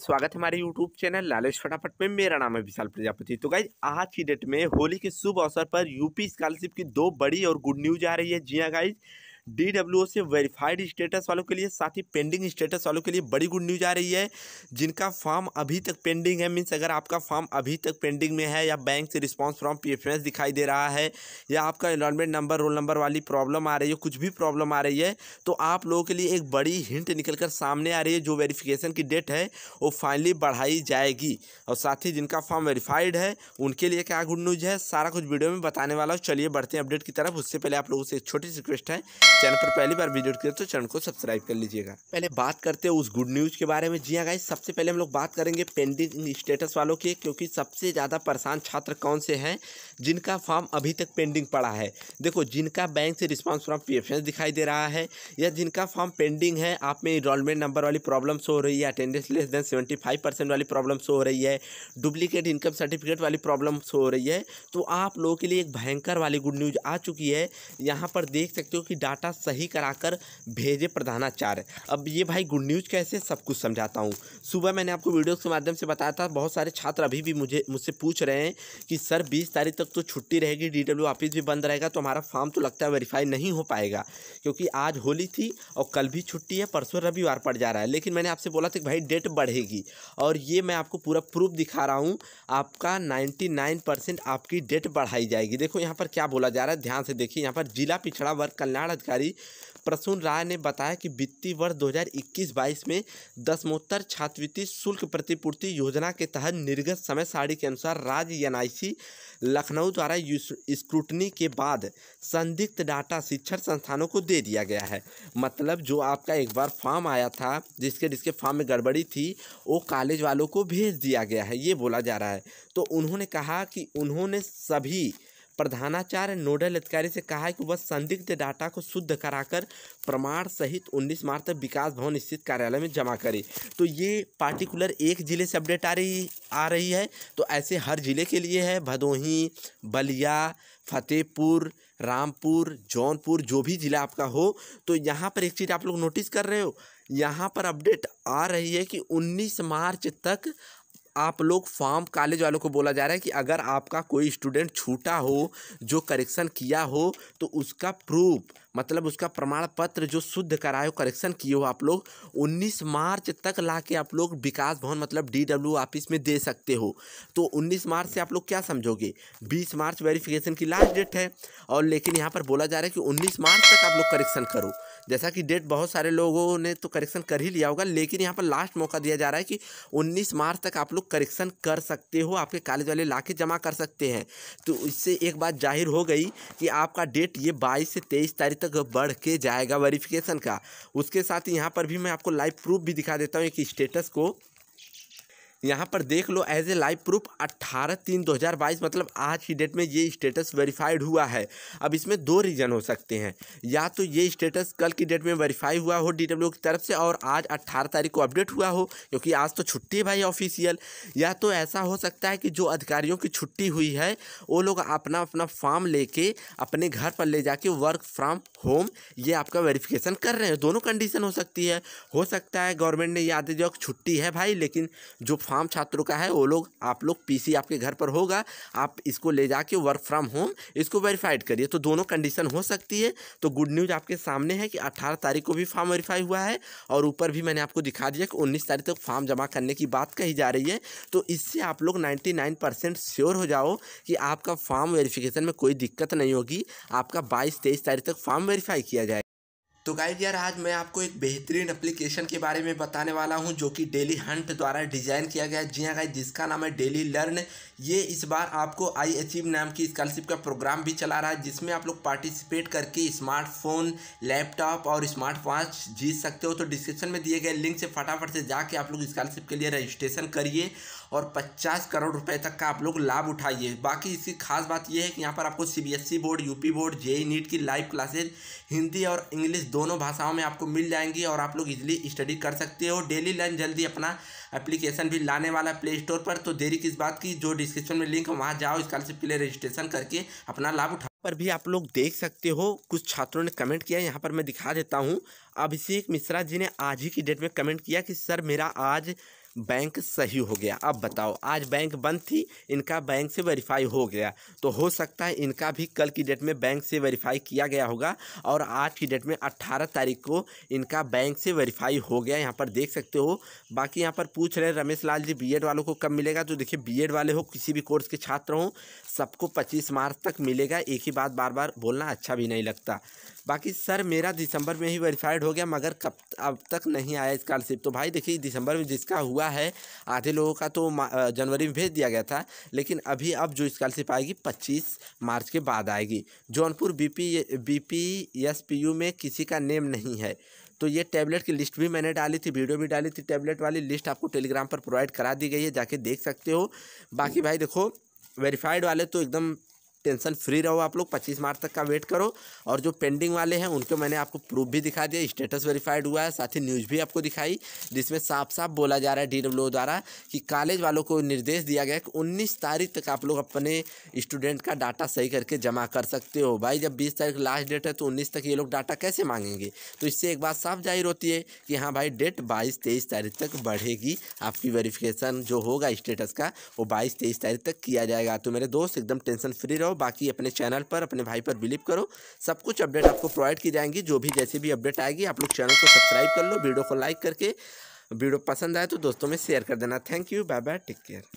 स्वागत है हमारे यूट्यूब चैनल लालेश फटाफट में मेरा नाम है विशाल प्रजापति तो गाइज आज की डेट में होली के शुभ अवसर पर यूपी स्कॉलरशिप की दो बड़ी और गुड न्यूज आ रही है जी हाँ गाइज डी डब्ल्यू ओ से वेरीफाइड स्टेटस वालों के लिए साथ ही पेंडिंग स्टेटस वालों के लिए बड़ी गुड न्यूज आ रही है जिनका फॉर्म अभी तक पेंडिंग है मीन्स अगर आपका फॉर्म अभी तक पेंडिंग में है या बैंक से रिस्पॉन्स फ्रॉम पी दिखाई दे रहा है या आपका अलॉटमेंट नंबर रोल नंबर वाली प्रॉब्लम आ रही है कुछ भी प्रॉब्लम आ रही है तो आप लोगों के लिए एक बड़ी हिंट निकल कर सामने आ रही है जो वेरीफिकेशन की डेट है वो फाइनली बढ़ाई जाएगी और साथ ही जिनका फॉर्म वेरीफाइड है उनके लिए क्या गुड न्यूज है सारा कुछ वीडियो में बताने वाला हूँ चलिए बढ़ते हैं अपडेट की तरफ उससे पहले आप लोगों से एक छोटी सी रिक्वेस्ट है चैनल पर पहली बार विजिट करें तो चैनल को सब्सक्राइब कर लीजिएगा पहले बात करते हैं उस गुड न्यूज़ के बारे में जी हाँ गाइस सबसे पहले हम लोग बात करेंगे पेंडिंग स्टेटस वालों के क्योंकि सबसे ज़्यादा परेशान छात्र कौन से हैं जिनका फॉर्म अभी तक पेंडिंग पड़ा है देखो जिनका बैंक से रिस्पॉन्स फॉर्म पी दिखाई दे रहा है या जिनका फॉर्म पेंडिंग है आप में इनरोलमेंट नंबर वाली प्रॉब्लम्स हो रही है attendance less than seventy five percent वाली प्रॉब्लम्स हो रही है डुप्लीकेट इनकम सर्टिफिकेट वाली प्रॉब्लम्स हो रही है तो आप लोगों के लिए एक भयंकर वाली गुड न्यूज़ आ चुकी है यहाँ पर देख सकते हो कि डाटा पता सही कराकर भेजे प्रधानाचार्य अब ये भाई गुड न्यूज़ कैसे सब कुछ समझाता हूँ सुबह मैंने आपको वीडियो के माध्यम से बताया था बहुत सारे छात्र अभी भी मुझे मुझसे पूछ रहे हैं कि सर बीस तारीख तक तो छुट्टी रहेगी डी ऑफिस भी बंद रहेगा तो हमारा फॉर्म तो लगता है वेरीफाई नहीं हो पाएगा क्योंकि आज होली थी और कल भी छुट्टी है परसों रविवार पड़ जा रहा है लेकिन मैंने आपसे बोला था कि भाई डेट बढ़ेगी और ये मैं आपको पूरा प्रूफ दिखा रहा हूँ आपका नाइन्टी आपकी डेट बढ़ाई जाएगी देखो यहाँ पर क्या बोला जा रहा है ध्यान से देखिए यहाँ पर जिला पिछड़ा वर्ग कल्याण अधिकारी प्रसून राय ने बताया कि वित्तीय वर्ष 2021-22 में दसमोत्तर छात्रवृत्ति शुल्क प्रतिपूर्ति योजना के तहत निर्गत समय सारी के अनुसार राज्य एन लखनऊ द्वारा स्क्रूटनी के बाद संदिग्ध डाटा शिक्षण संस्थानों को दे दिया गया है मतलब जो आपका एक बार फॉर्म आया था जिसके जिसके फॉर्म में गड़बड़ी थी वो कॉलेज वालों को भेज दिया गया है ये बोला जा रहा है तो उन्होंने कहा कि उन्होंने सभी प्रधानाचार्य नोडल अधिकारी से कहा है कि वह संदिग्ध डाटा को शुद्ध कराकर प्रमाण सहित 19 मार्च तक विकास भवन स्थित कार्यालय में जमा करे तो ये पार्टिकुलर एक ज़िले से अपडेट आ रही आ रही है तो ऐसे हर ज़िले के लिए है भदोही बलिया फतेहपुर रामपुर जौनपुर जो भी ज़िला आपका हो तो यहाँ पर एक चीज़ आप लोग नोटिस कर रहे हो यहाँ पर अपडेट आ रही है कि 19 मार्च तक आप लोग फॉर्म कॉलेज वालों को बोला जा रहा है कि अगर आपका कोई स्टूडेंट छूटा हो जो करेक्शन किया हो तो उसका प्रूफ मतलब उसका प्रमाण पत्र जो शुद्ध कराए हो करेक्शन किए हो आप लोग 19 मार्च तक ला के आप लोग विकास भवन मतलब डीडब्ल्यू ऑफिस में दे सकते हो तो 19 मार्च से आप लोग क्या समझोगे 20 मार्च वेरिफिकेशन की लास्ट डेट है और लेकिन यहाँ पर बोला जा रहा है कि 19 मार्च तक आप लोग करेक्शन करो जैसा कि डेट बहुत सारे लोगों ने तो करेक्शन कर ही लिया होगा लेकिन यहाँ पर लास्ट मौका दिया जा रहा है कि 19 मार्च तक आप लोग करेक्शन कर सकते हो आपके कॉलेज वाले ला के जमा कर सकते हैं तो इससे एक बात जाहिर हो गई कि आपका डेट ये बाईस से तेईस तारीख तक बढ़ के जाएगा वेरिफिकेशन का उसके साथ ही यहाँ पर भी मैं आपको लाइव प्रूफ भी दिखा देता हूँ एक स्टेटस को यहाँ पर देख लो एज ए लाइव प्रूफ अट्ठारह तीन दो हज़ार बाईस मतलब आज की डेट में ये स्टेटस वेरीफाइड हुआ है अब इसमें दो रीज़न हो सकते हैं या तो ये स्टेटस कल की डेट में वेरीफाई हुआ हो डी की तरफ से और आज अट्ठारह तारीख को अपडेट हुआ हो क्योंकि आज तो छुट्टी है भाई ऑफिशियल या तो ऐसा हो सकता है कि जो अधिकारियों की छुट्टी हुई है वो लोग अपना अपना फॉर्म लेके अपने घर पर ले जाके वर्क फ्रॉम होम ये आपका वेरीफिकेशन कर रहे हैं दोनों कंडीशन हो सकती है हो सकता है गवर्नमेंट ने याद जो छुट्टी है भाई लेकिन जो फॉर्म छात्रों का है वो लोग आप लोग पीसी आपके घर पर होगा आप इसको ले जाके वर्क फ्रॉम होम इसको वेरीफाइड करिए तो दोनों कंडीशन हो सकती है तो गुड न्यूज़ आपके सामने है कि अट्ठारह तारीख को भी फॉर्म वेरीफाई हुआ है और ऊपर भी मैंने आपको दिखा दिया कि उन्नीस तारीख तक फॉर्म जमा करने की बात कही जा रही है तो इससे आप लोग नाइन्टी नाइन परसेंट श्योर हो जाओ कि आपका फॉर्म वेरीफिकेशन में कोई दिक्कत नहीं होगी आपका बाईस तेईस तारीख तक फॉर्म वेरीफाई किया जाए तो गाइज यार आज मैं आपको एक बेहतरीन एप्लीकेशन के बारे में बताने वाला हूं जो कि डेली हंट द्वारा डिज़ाइन किया गया जी हाँ गाइज जिसका नाम है डेली लर्न ये इस बार आपको आई अचीव नाम की स्कॉलरशिप का प्रोग्राम भी चला रहा है जिसमें आप लोग पार्टिसिपेट करके स्मार्टफोन लैपटॉप और स्मार्ट वॉच जीत सकते हो तो डिस्क्रिप्शन में दिए गए लिंक से फटाफट से जाके आप लोग स्कॉलरशिप के लिए रजिस्ट्रेशन करिए और पचास करोड़ रुपये तक का आप लोग लाभ उठाइए बाकी इसकी खास बात यह है कि यहाँ पर आपको C board UP board JEE NEET की लाइव क्लासेज हिंदी और इंग्लिश दोनों भाषाओं में आपको मिल जाएंगी और आप लोग इजिली स्टडी कर सकते हो डेली लर्न जल्दी अपना एप्लीकेशन भी लाने वाला है प्ले स्टोर पर तो देरी किस बात की जो डिस्क्रिप्शन में लिंक है वहाँ जाओ स्कॉलरशिप के लिए रजिस्ट्रेशन करके अपना लाभ उठा पर भी आप लोग देख सकते हो कुछ छात्रों ने कमेंट किया यहाँ पर मैं दिखा देता हूँ अभिषेक मिश्रा जी ने आज ही की डेट में कमेंट किया कि सर मेरा आज बैंक सही हो गया अब बताओ आज बैंक बंद थी इनका बैंक से वेरीफाई हो गया तो हो सकता है इनका भी कल की डेट में बैंक से वेरीफाई किया गया होगा और आज की डेट में 18 तारीख को इनका बैंक से वेरीफाई हो गया यहाँ पर देख सकते हो बाकी यहाँ पर पूछ रहे हैं रमेश लाल जी बी वालों को कब मिलेगा तो देखिए बी वाले हो किसी भी कोर्स के छात्र हों सबको पच्चीस मार्च तक मिलेगा एक ही बात बार बार बोलना अच्छा भी नहीं लगता बाकी सर मेरा दिसंबर में ही वेरीफाइड हो गया मगर कब अब तक नहीं आया स्कॉलरशिप तो भाई देखिए दिसंबर में जिसका हुआ हुआ है आधे लोगों का तो जनवरी में भेज दिया गया था लेकिन अभी अब जो स्कॉलरशिप आएगी पच्चीस मार्च के बाद आएगी जौनपुर बी पी में किसी का नेम नहीं है तो ये टैबलेट की लिस्ट भी मैंने डाली थी वीडियो भी डाली थी टैबलेट वाली लिस्ट आपको टेलीग्राम पर प्रोवाइड करा दी गई है जाके देख सकते हो बाकी भाई देखो वेरीफाइड वाले तो एकदम टेंशन फ्री रहो आप लोग पच्चीस मार्च तक का वेट करो और जो पेंडिंग वाले हैं उनको मैंने आपको प्रूफ भी दिखा दिया स्टेटस वेरीफाइड हुआ है साथ ही न्यूज़ भी आपको दिखाई जिसमें साफ साफ बोला जा रहा है डी द्वारा कि कॉलेज वालों को निर्देश दिया गया कि उन्नीस तारीख तक आप लोग अपने स्टूडेंट का डाटा सही करके जमा कर सकते हो भाई जब बीस तारीख लास्ट डेट है तो उन्नीस तक ये लोग डाटा कैसे मांगेंगे तो इससे एक बात साफ जाहिर होती है कि हाँ भाई डेट बाईस तेईस तारीख तक बढ़ेगी आपकी वेरीफिकेशन जो होगा स्टेटस का वो बाईस तेईस तारीख तक किया जाएगा तो मेरे दोस्त एकदम टेंशन फ्री रहो रहो बाकी अपने चैनल पर अपने भाई पर बिलीव करो सब कुछ अपडेट आपको प्रोवाइड की जाएंगी जो भी जैसी भी अपडेट आएगी आप लोग चैनल को सब्सक्राइब कर लो वीडियो को लाइक करके वीडियो पसंद आए तो दोस्तों में शेयर कर देना thank you bye bye take care